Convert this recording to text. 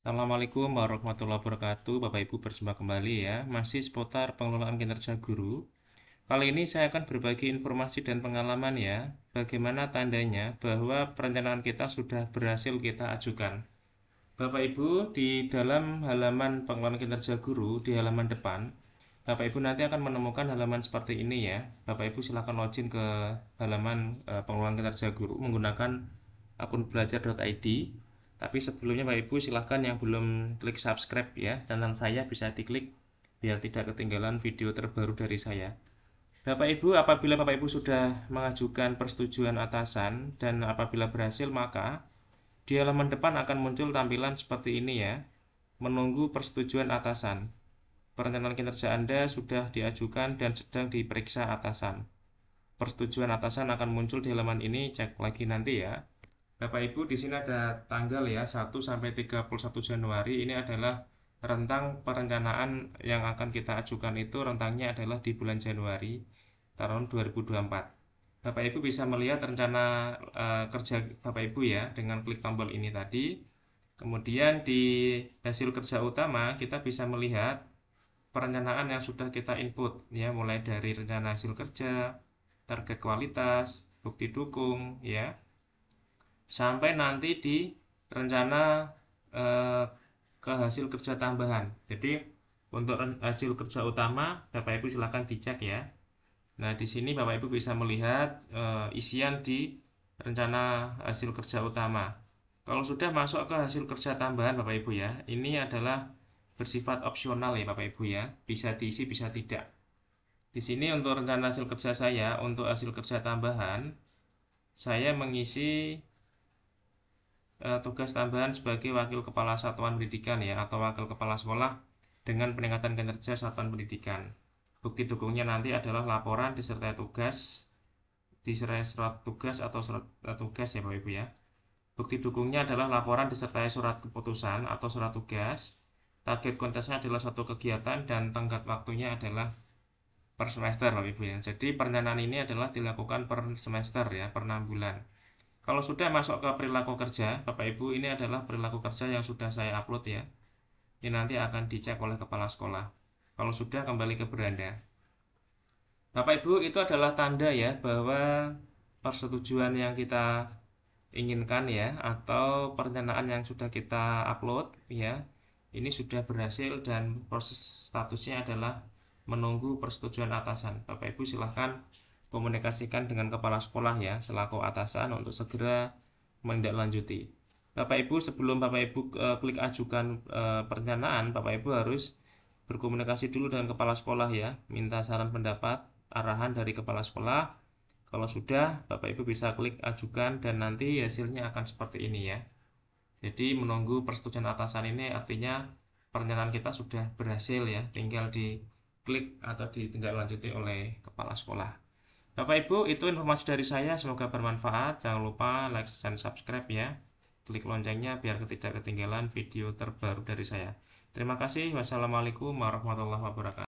Assalamualaikum warahmatullahi wabarakatuh Bapak Ibu berjumpa kembali ya Masih seputar pengelolaan kinerja guru Kali ini saya akan berbagi informasi dan pengalaman ya Bagaimana tandanya bahwa perencanaan kita sudah berhasil kita ajukan Bapak Ibu di dalam halaman pengelolaan kinerja guru di halaman depan Bapak Ibu nanti akan menemukan halaman seperti ini ya Bapak Ibu silahkan login ke halaman eh, pengelolaan kinerja guru menggunakan akun belajar.id tapi sebelumnya Bapak Ibu silahkan yang belum klik subscribe ya channel saya bisa diklik biar tidak ketinggalan video terbaru dari saya. Bapak Ibu apabila Bapak Ibu sudah mengajukan persetujuan atasan dan apabila berhasil maka di halaman depan akan muncul tampilan seperti ini ya. Menunggu persetujuan atasan. Perencanaan kinerja Anda sudah diajukan dan sedang diperiksa atasan. Persetujuan atasan akan muncul di halaman ini, cek lagi nanti ya. Bapak Ibu, di sini ada tanggal ya, 1 sampai 31 Januari. Ini adalah rentang perencanaan yang akan kita ajukan itu rentangnya adalah di bulan Januari tahun 2024. Bapak Ibu bisa melihat rencana uh, kerja Bapak Ibu ya dengan klik tombol ini tadi. Kemudian di hasil kerja utama kita bisa melihat perencanaan yang sudah kita input ya mulai dari rencana hasil kerja, target kualitas, bukti dukung ya, sampai nanti di rencana eh, ke hasil kerja tambahan. Jadi untuk hasil kerja utama Bapak Ibu silakan dicek ya. Nah, di sini Bapak Ibu bisa melihat eh, isian di rencana hasil kerja utama. Kalau sudah masuk ke hasil kerja tambahan Bapak Ibu ya, ini adalah bersifat opsional ya Bapak Ibu ya, bisa diisi bisa tidak. Di sini untuk rencana hasil kerja saya untuk hasil kerja tambahan saya mengisi Eh, tugas tambahan sebagai wakil kepala satuan pendidikan ya atau wakil kepala sekolah dengan peningkatan kinerja satuan pendidikan. Bukti dukungnya nanti adalah laporan disertai tugas, disertai surat tugas atau surat eh, tugas ya Bapak Ibu ya. Bukti dukungnya adalah laporan disertai surat keputusan atau surat tugas. Target kontesnya adalah suatu kegiatan dan tenggat waktunya adalah per semester Bapak Ibu ya. Jadi perencanaan ini adalah dilakukan per semester ya, per 6 bulan. Kalau sudah masuk ke perilaku kerja, Bapak Ibu, ini adalah perilaku kerja yang sudah saya upload ya. Ini nanti akan dicek oleh kepala sekolah. Kalau sudah kembali ke beranda. Bapak Ibu, itu adalah tanda ya bahwa persetujuan yang kita inginkan ya atau perencanaan yang sudah kita upload ya ini sudah berhasil dan proses statusnya adalah menunggu persetujuan atasan. Bapak Ibu silahkan komunikasikan dengan kepala sekolah ya selaku atasan untuk segera menindaklanjuti. Bapak Ibu sebelum Bapak Ibu e, klik ajukan e, perencanaan, Bapak Ibu harus berkomunikasi dulu dengan kepala sekolah ya, minta saran pendapat, arahan dari kepala sekolah. Kalau sudah, Bapak Ibu bisa klik ajukan dan nanti hasilnya akan seperti ini ya. Jadi menunggu persetujuan atasan ini artinya perencanaan kita sudah berhasil ya, tinggal di klik atau ditindaklanjuti oleh kepala sekolah. Bapak Ibu, itu informasi dari saya. Semoga bermanfaat. Jangan lupa like dan subscribe ya. Klik loncengnya biar tidak ketinggalan video terbaru dari saya. Terima kasih. Wassalamualaikum warahmatullahi wabarakatuh.